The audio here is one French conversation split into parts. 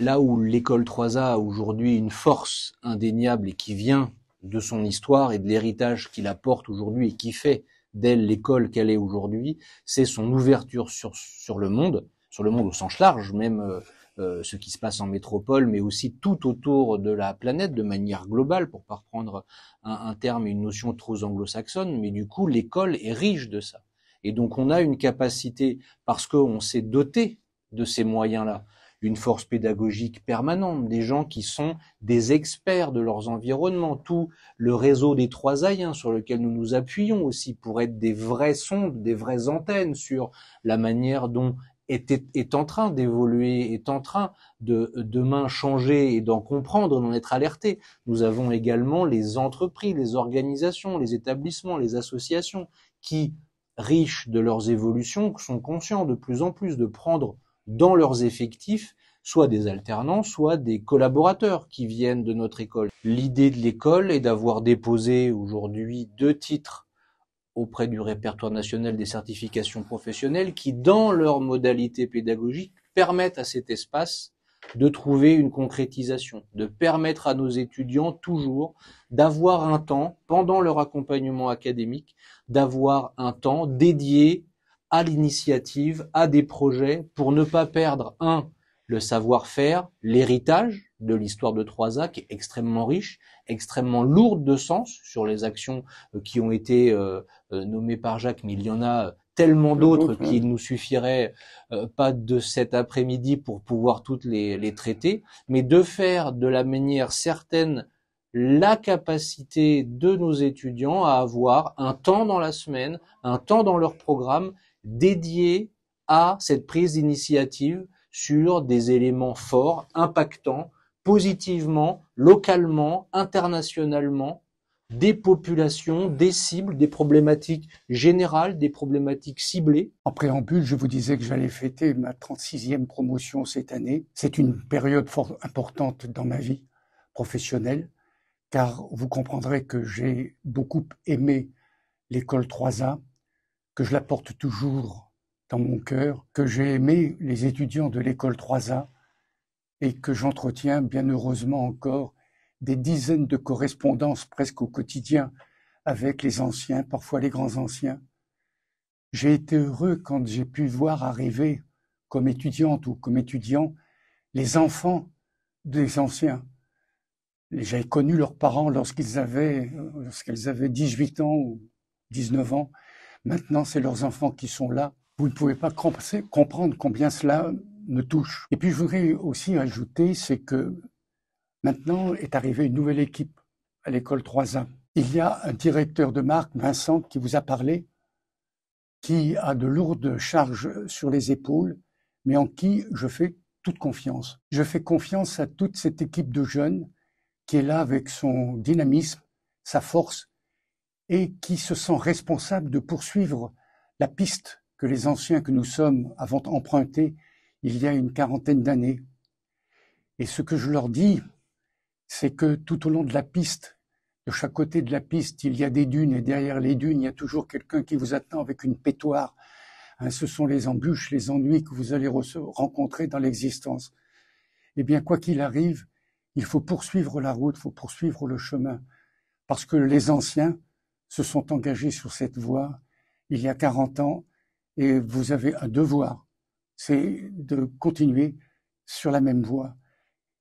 là où l'école 3A a aujourd'hui une force indéniable et qui vient de son histoire et de l'héritage qu'il apporte aujourd'hui et qui fait d'elle l'école qu'elle est aujourd'hui, c'est son ouverture sur, sur le monde, sur le monde au sens large, même euh, euh, ce qui se passe en métropole, mais aussi tout autour de la planète de manière globale, pour pas reprendre un terme et une notion trop anglo-saxonne, mais du coup l'école est riche de ça. Et donc on a une capacité, parce qu'on s'est doté de ces moyens-là, une force pédagogique permanente, des gens qui sont des experts de leurs environnements, tout le réseau des trois aïens hein, sur lequel nous nous appuyons aussi pour être des vraies sondes, des vraies antennes sur la manière dont est, en train d'évoluer, est en train de demain changer et d'en comprendre, d'en être alerté. Nous avons également les entreprises, les organisations, les établissements, les associations qui, riches de leurs évolutions, sont conscients de plus en plus de prendre dans leurs effectifs soit des alternants, soit des collaborateurs qui viennent de notre école. L'idée de l'école est d'avoir déposé aujourd'hui deux titres auprès du répertoire national des certifications professionnelles qui, dans leur modalité pédagogique, permettent à cet espace de trouver une concrétisation, de permettre à nos étudiants toujours d'avoir un temps, pendant leur accompagnement académique, d'avoir un temps dédié à l'initiative, à des projets pour ne pas perdre, un, le savoir-faire, l'héritage de l'histoire de Troisac, qui est extrêmement riche, extrêmement lourde de sens sur les actions euh, qui ont été euh, euh, nommées par Jacques, mais il y en a tellement d'autres qu'il nous suffirait pas de cet après-midi pour pouvoir toutes les, les traiter, mais de faire de la manière certaine la capacité de nos étudiants à avoir un temps dans la semaine, un temps dans leur programme dédié à cette prise d'initiative sur des éléments forts, impactants positivement, localement, internationalement, des populations, des cibles, des problématiques générales, des problématiques ciblées. En préambule, je vous disais que j'allais fêter ma 36e promotion cette année. C'est une période fort importante dans ma vie professionnelle, car vous comprendrez que j'ai beaucoup aimé l'école 3A, que je la porte toujours dans mon cœur, que j'ai aimé les étudiants de l'école 3A et que j'entretiens bien heureusement encore des dizaines de correspondances presque au quotidien avec les anciens, parfois les grands anciens. J'ai été heureux quand j'ai pu voir arriver, comme étudiante ou comme étudiant, les enfants des anciens. J'ai connu leurs parents lorsqu'ils avaient, euh, lorsqu'elles avaient 18 ans ou 19 ans, Maintenant, c'est leurs enfants qui sont là. Vous ne pouvez pas comprendre combien cela me touche. Et puis, je voudrais aussi ajouter, c'est que maintenant est arrivée une nouvelle équipe à l'école 3A. Il y a un directeur de marque, Vincent, qui vous a parlé, qui a de lourdes charges sur les épaules, mais en qui je fais toute confiance. Je fais confiance à toute cette équipe de jeunes qui est là avec son dynamisme, sa force et qui se sent responsable de poursuivre la piste que les anciens que nous sommes avons empruntée il y a une quarantaine d'années. Et ce que je leur dis, c'est que tout au long de la piste, de chaque côté de la piste, il y a des dunes et derrière les dunes, il y a toujours quelqu'un qui vous attend avec une pétoire. Hein, ce sont les embûches, les ennuis que vous allez rencontrer dans l'existence. Eh bien, quoi qu'il arrive, il faut poursuivre la route, il faut poursuivre le chemin. Parce que les anciens, se sont engagés sur cette voie il y a 40 ans et vous avez un devoir, c'est de continuer sur la même voie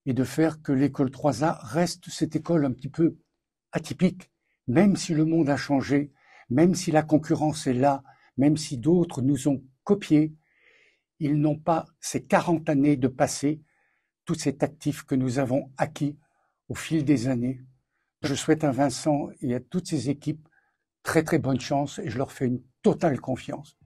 et de faire que l'école 3A reste cette école un petit peu atypique, même si le monde a changé, même si la concurrence est là, même si d'autres nous ont copiés, ils n'ont pas ces 40 années de passé, tout cet actif que nous avons acquis au fil des années. Je souhaite à Vincent et à toutes ses équipes très très bonne chance et je leur fais une totale confiance.